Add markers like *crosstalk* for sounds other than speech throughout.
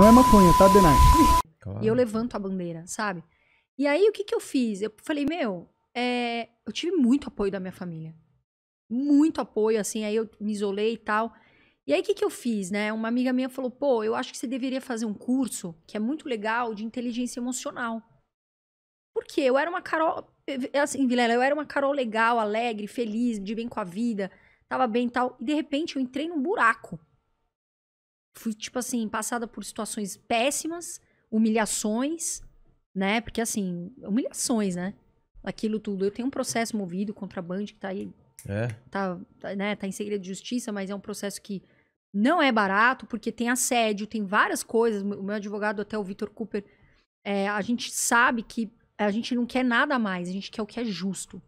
Não é maconha, tá, Denai? Claro. E eu levanto a bandeira, sabe? E aí, o que que eu fiz? Eu falei, meu, é... eu tive muito apoio da minha família. Muito apoio, assim, aí eu me isolei e tal. E aí, o que que eu fiz, né? Uma amiga minha falou, pô, eu acho que você deveria fazer um curso, que é muito legal, de inteligência emocional. Porque eu era uma Carol, eh, assim, Vilela, eu era uma Carol legal, alegre, feliz, de bem com a vida, tava bem e tal. E, de repente, eu entrei num buraco fui, tipo assim, passada por situações péssimas, humilhações, né? Porque, assim, humilhações, né? Aquilo tudo. Eu tenho um processo movido contra a Band que tá aí. É. Tá, tá, né, tá em segredo de justiça, mas é um processo que não é barato, porque tem assédio, tem várias coisas. O meu advogado, até o Vitor Cooper, é, a gente sabe que a gente não quer nada mais, a gente quer o que é justo.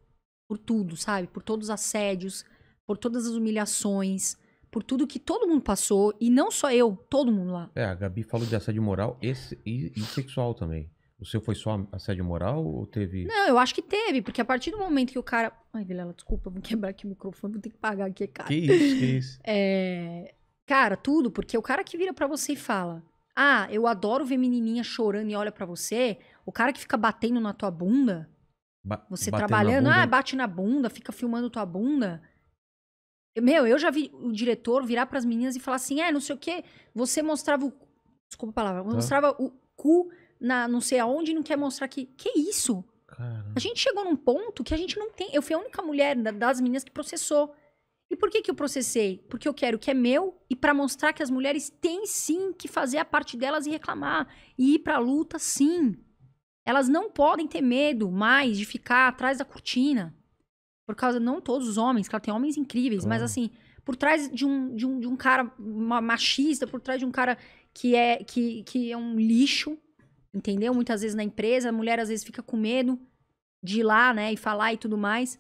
Por tudo, sabe? Por todos os assédios, por todas as humilhações, por tudo que todo mundo passou, e não só eu, todo mundo lá. É, a Gabi falou de assédio moral e, e, e sexual também. O seu foi só assédio moral ou teve. Não, eu acho que teve, porque a partir do momento que o cara. Ai, Vilela, desculpa, vou quebrar aqui o microfone, vou ter que pagar aqui, cara. Que isso, que isso. *laughs* É... Cara, tudo, porque o cara que vira para você e fala: Ah, eu adoro ver menininha chorando e olha para você, o cara que fica batendo na tua bunda, ba você trabalhando, bunda. ah, bate na bunda, fica filmando tua bunda. Meu, eu já vi o diretor virar para as meninas e falar assim: é, não sei o quê, você mostrava o. Desculpa a palavra, tá. mostrava o cu na não sei aonde e não quer mostrar que. Que isso? Caramba. A gente chegou num ponto que a gente não tem. Eu fui a única mulher das meninas que processou. E por que, que eu processei? Porque eu quero o que é meu e para mostrar que as mulheres têm sim que fazer a parte delas e reclamar e ir para a luta, sim. Elas não podem ter medo mais de ficar atrás da cortina. Por causa, não todos os homens, claro, tem homens incríveis, claro. mas assim, por trás de um, de um, de um cara machista, por trás de um cara que é, que, que é um lixo, entendeu? Muitas vezes na empresa, a mulher às vezes fica com medo de ir lá, né, e falar e tudo mais.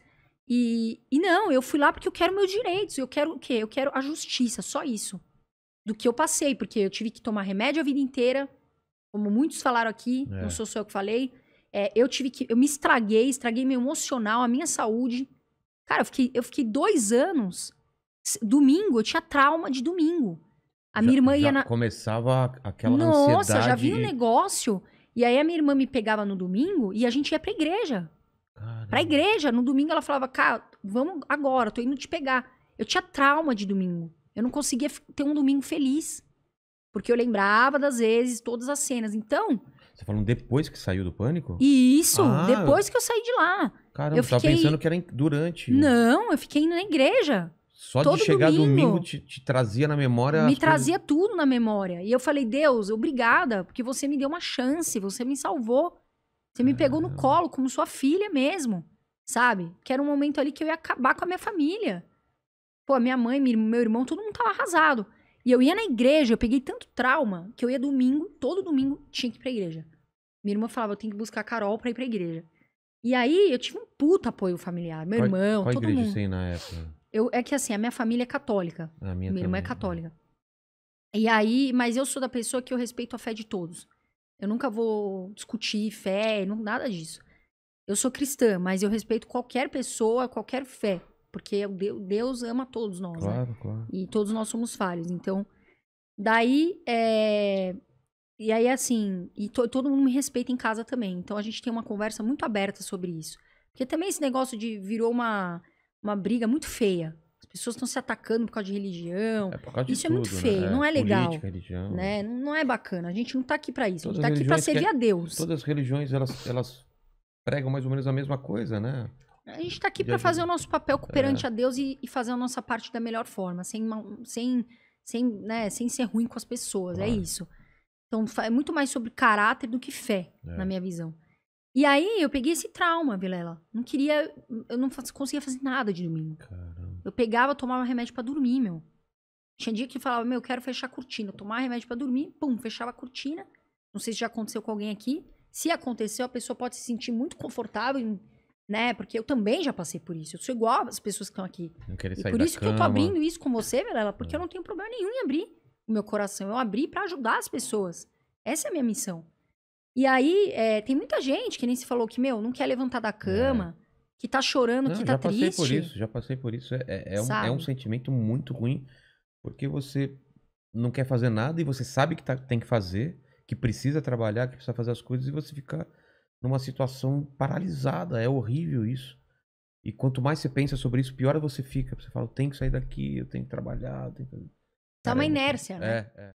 E, e não, eu fui lá porque eu quero meus direitos, eu quero o quê? Eu quero a justiça, só isso. Do que eu passei, porque eu tive que tomar remédio a vida inteira, como muitos falaram aqui, é. não sou só eu que falei. É, eu tive que, eu me estraguei, estraguei meu emocional, a minha saúde. Cara, eu fiquei, eu fiquei dois anos. Domingo, eu tinha trauma de domingo. A já, minha irmã ia na. Começava aquela Nossa, ansiedade. já vi um negócio. E aí a minha irmã me pegava no domingo e a gente ia pra igreja. Caramba. Pra igreja. No domingo ela falava, cara, vamos agora, tô indo te pegar. Eu tinha trauma de domingo. Eu não conseguia ter um domingo feliz. Porque eu lembrava das vezes todas as cenas. Então, você falando depois que saiu do pânico? Isso, ah, depois que eu saí de lá. Caramba, eu fiquei... tava pensando que era durante. Não, eu fiquei indo na igreja. Só Todo de chegar domingo, domingo te, te, trazia na memória. Me trazia coisas... tudo na memória. E eu falei, Deus, obrigada, porque você me deu uma chance, você me salvou. Você me pegou no colo, como sua filha mesmo. Sabe? Que era um momento ali que eu ia acabar com a minha família. Pô, minha mãe, meu irmão, todo mundo tava arrasado. E eu ia na igreja, eu peguei tanto trauma que eu ia domingo, todo domingo tinha que ir pra igreja. Minha irmã falava, eu tenho que buscar a Carol pra ir pra igreja. E aí eu tive um puta apoio familiar, meu qual, irmão, qual todo igreja mundo. Você na época? Eu, é que assim, a minha família é católica. A minha, minha irmã é né? católica. E aí, mas eu sou da pessoa que eu respeito a fé de todos. Eu nunca vou discutir fé, não, nada disso. Eu sou cristã, mas eu respeito qualquer pessoa, qualquer fé. Porque é Deus ama todos nós, né? claro, né? Claro. E todos nós somos falhos. Então, daí é... E aí, assim, e to, todo mundo me respeita em casa também. Então a gente tem uma conversa muito aberta sobre isso. Porque também esse negócio de virou uma, uma briga muito feia. As pessoas estão se atacando por causa de religião. É causa de isso tudo, é muito feio, né? não é, é legal. Política, Né? Não é bacana. A gente não está aqui para isso. Todas a gente está aqui para servir que... a Deus. Todas as religiões, elas, elas pregam mais ou menos a mesma coisa, né? É, a gente está aqui para fazer o nosso papel perante é. a Deus e, e, fazer a nossa parte da melhor forma, sem, sem, sem, né, sem ser ruim com as pessoas. É claro. É isso. Então, é muito mais sobre caráter do que fé, é. na minha visão. E aí, eu peguei esse trauma, Vilela. Não queria. Eu não conseguia fazer nada de domingo. Caramba. Eu pegava, tomava remédio para dormir, meu. Tinha dia que falava, meu, eu quero fechar a cortina. tomar remédio para dormir, pum, fechava a cortina. Não sei se já aconteceu com alguém aqui. Se aconteceu, a pessoa pode se sentir muito confortável em né? Porque eu também já passei por isso. Eu sou igual às pessoas que estão aqui. E por isso que eu tô abrindo isso com você, Velela, porque é. eu não tenho problema nenhum em abrir o meu coração. Eu abri para ajudar as pessoas. Essa é a minha missão. E aí, é, tem muita gente que nem se falou que, meu, não quer levantar da é. cama, é. que tá chorando, não, que tá triste. Já passei por isso, já passei por isso. É, é, é um, é um sentimento muito ruim, porque você não quer fazer nada e você sabe que tá, tem que fazer, que precisa trabalhar, que precisa fazer as coisas e você fica numa situação paralisada. É horrível isso. E quanto mais você pensa sobre isso, pior você fica. Você fala, eu tenho que sair daqui, eu tenho que trabalhar. tenho que... Tá uma é inércia, né? É, é.